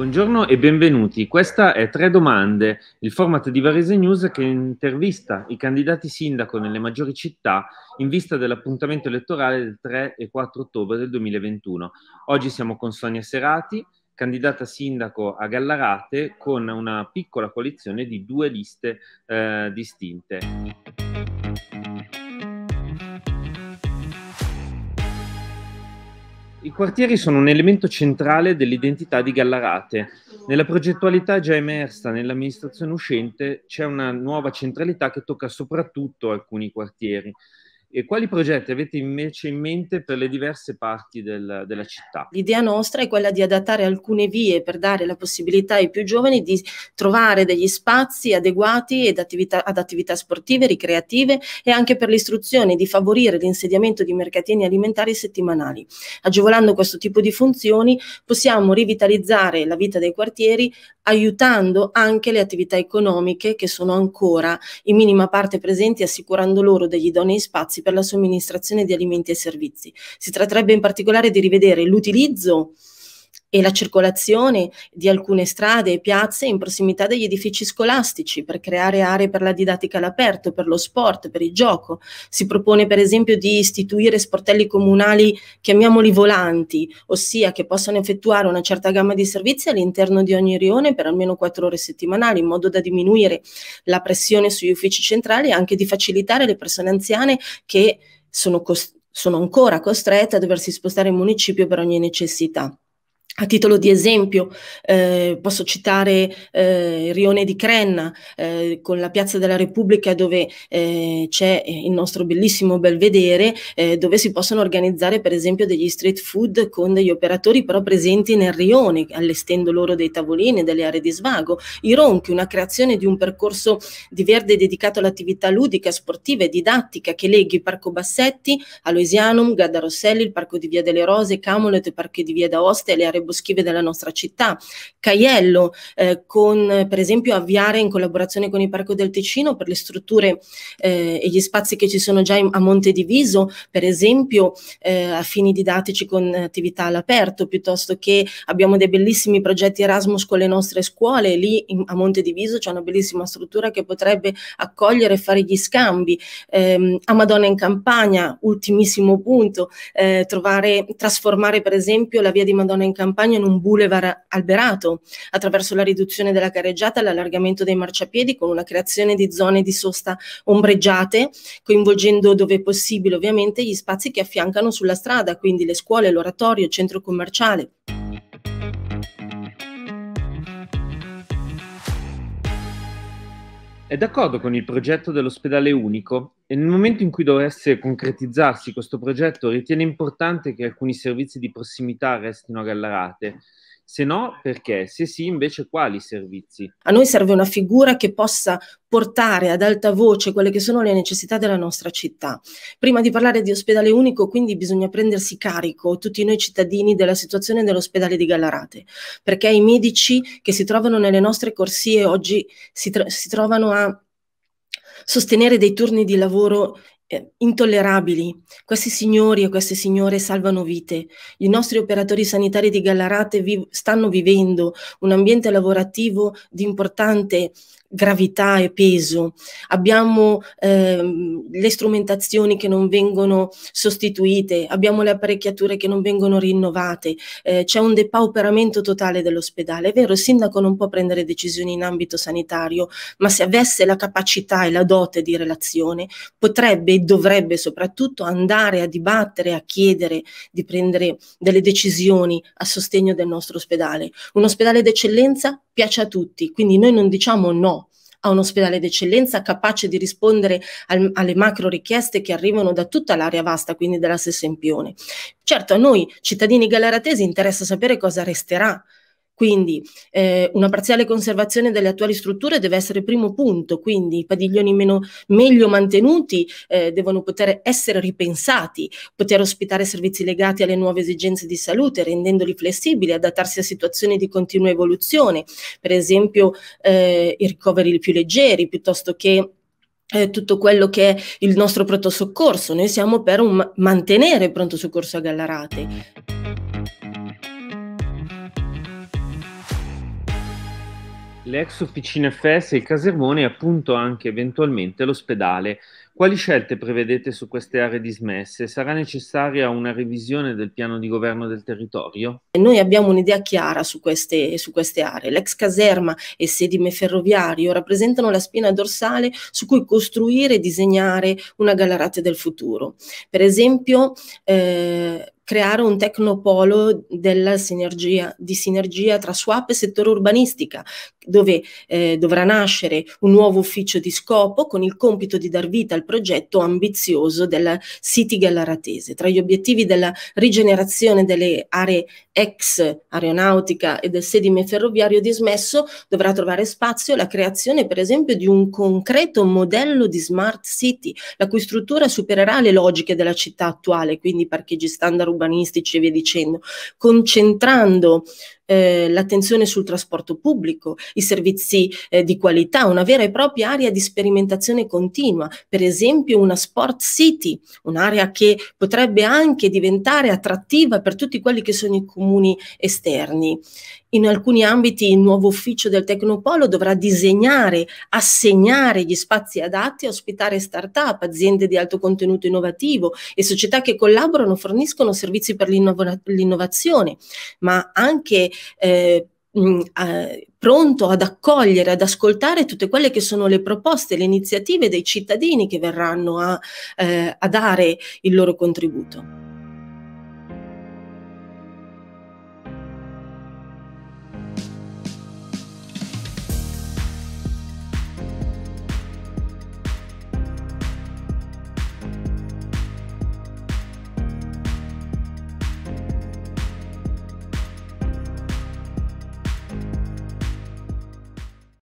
Buongiorno e benvenuti. Questa è Tre Domande, il format di Varese News che intervista i candidati sindaco nelle maggiori città in vista dell'appuntamento elettorale del 3 e 4 ottobre del 2021. Oggi siamo con Sonia Serati, candidata sindaco a Gallarate, con una piccola coalizione di due liste eh, distinte. I quartieri sono un elemento centrale dell'identità di Gallarate. Nella progettualità già emersa nell'amministrazione uscente c'è una nuova centralità che tocca soprattutto alcuni quartieri. E quali progetti avete invece in mente per le diverse parti del, della città? L'idea nostra è quella di adattare alcune vie per dare la possibilità ai più giovani di trovare degli spazi adeguati ad attività, ad attività sportive, ricreative e anche per l'istruzione, di favorire l'insediamento di mercatini alimentari settimanali. Agevolando questo tipo di funzioni possiamo rivitalizzare la vita dei quartieri aiutando anche le attività economiche che sono ancora in minima parte presenti assicurando loro degli idonei spazi per la somministrazione di alimenti e servizi. Si tratterebbe in particolare di rivedere l'utilizzo e la circolazione di alcune strade e piazze in prossimità degli edifici scolastici per creare aree per la didattica all'aperto, per lo sport, per il gioco. Si propone per esempio di istituire sportelli comunali, chiamiamoli volanti, ossia che possano effettuare una certa gamma di servizi all'interno di ogni rione per almeno quattro ore settimanali, in modo da diminuire la pressione sugli uffici centrali e anche di facilitare le persone anziane che sono, sono ancora costrette a doversi spostare in municipio per ogni necessità. A titolo di esempio eh, posso citare eh, Rione di Crenna eh, con la Piazza della Repubblica dove eh, c'è il nostro bellissimo belvedere eh, dove si possono organizzare per esempio degli street food con degli operatori però presenti nel rione allestendo loro dei tavolini, delle aree di svago. I ronchi, una creazione di un percorso di verde dedicato all'attività ludica, sportiva e didattica che leghi Parco Bassetti, Aloisianum, Gadda Rosselli, il Parco di Via delle Rose, Camulet, il Parco di Via d'Aosta e le aree le boschive della nostra città. Caiello, eh, con per esempio avviare in collaborazione con il Parco del Ticino per le strutture eh, e gli spazi che ci sono già in, a Monte Diviso, per esempio eh, a fini didattici con attività all'aperto, piuttosto che abbiamo dei bellissimi progetti Erasmus con le nostre scuole, lì in, a Monte Diviso c'è una bellissima struttura che potrebbe accogliere e fare gli scambi. Ehm, a Madonna in Campagna, ultimissimo punto, eh, trovare, trasformare per esempio la via di Madonna in Campagna campagna in un boulevard alberato, attraverso la riduzione della carreggiata e l'allargamento dei marciapiedi con una creazione di zone di sosta ombreggiate, coinvolgendo dove possibile ovviamente gli spazi che affiancano sulla strada, quindi le scuole, l'oratorio, il centro commerciale. È d'accordo con il progetto dell'ospedale unico e nel momento in cui dovesse concretizzarsi questo progetto ritiene importante che alcuni servizi di prossimità restino a Gallarate se no, perché? Se sì, invece quali servizi? A noi serve una figura che possa portare ad alta voce quelle che sono le necessità della nostra città. Prima di parlare di ospedale unico, quindi bisogna prendersi carico tutti noi cittadini della situazione dell'ospedale di Gallarate, perché i medici che si trovano nelle nostre corsie oggi si, tro si trovano a sostenere dei turni di lavoro eh, intollerabili. Questi signori e queste signore salvano vite. I nostri operatori sanitari di Gallarate vi stanno vivendo un ambiente lavorativo di importante gravità e peso, abbiamo ehm, le strumentazioni che non vengono sostituite, abbiamo le apparecchiature che non vengono rinnovate, eh, c'è un depauperamento totale dell'ospedale. È vero, il sindaco non può prendere decisioni in ambito sanitario, ma se avesse la capacità e la dote di relazione, potrebbe e dovrebbe soprattutto andare a dibattere, a chiedere di prendere delle decisioni a sostegno del nostro ospedale. Un ospedale d'eccellenza piace a tutti, quindi noi non diciamo no a un ospedale d'eccellenza capace di rispondere al, alle macro richieste che arrivano da tutta l'area vasta, quindi dalla Empione. Certo, a noi cittadini galaratesi interessa sapere cosa resterà quindi eh, una parziale conservazione delle attuali strutture deve essere primo punto, quindi i padiglioni meno, meglio mantenuti eh, devono poter essere ripensati, poter ospitare servizi legati alle nuove esigenze di salute, rendendoli flessibili, adattarsi a situazioni di continua evoluzione, per esempio eh, i ricoveri più leggeri piuttosto che eh, tutto quello che è il nostro pronto soccorso. Noi siamo per un, mantenere il pronto soccorso a Gallarate. le ex officine FES, il casermone e appunto anche eventualmente l'ospedale. Quali scelte prevedete su queste aree dismesse? Sarà necessaria una revisione del piano di governo del territorio? Noi abbiamo un'idea chiara su queste, su queste aree. L'ex caserma e sedime ferroviario rappresentano la spina dorsale su cui costruire e disegnare una gallerata del futuro. Per esempio, eh, creare un tecnopolo della sinergia, di sinergia tra SWAP e settore urbanistica, dove eh, dovrà nascere un nuovo ufficio di scopo con il compito di dar vita al progetto ambizioso della City Galleratese. Tra gli obiettivi della rigenerazione delle aree ex aeronautica e del sedime ferroviario dismesso dovrà trovare spazio la creazione per esempio di un concreto modello di smart city, la cui struttura supererà le logiche della città attuale, quindi parcheggi standard urbanistici e via dicendo, concentrando eh, l'attenzione sul trasporto pubblico, i servizi eh, di qualità, una vera e propria area di sperimentazione continua, per esempio una sport city, un'area che potrebbe anche diventare attrattiva per tutti quelli che sono i comuni esterni. In alcuni ambiti il nuovo ufficio del Tecnopolo dovrà disegnare, assegnare gli spazi adatti a ospitare start-up, aziende di alto contenuto innovativo e società che collaborano forniscono servizi per l'innovazione, ma anche eh, mh, eh, pronto ad accogliere, ad ascoltare tutte quelle che sono le proposte, le iniziative dei cittadini che verranno a, eh, a dare il loro contributo.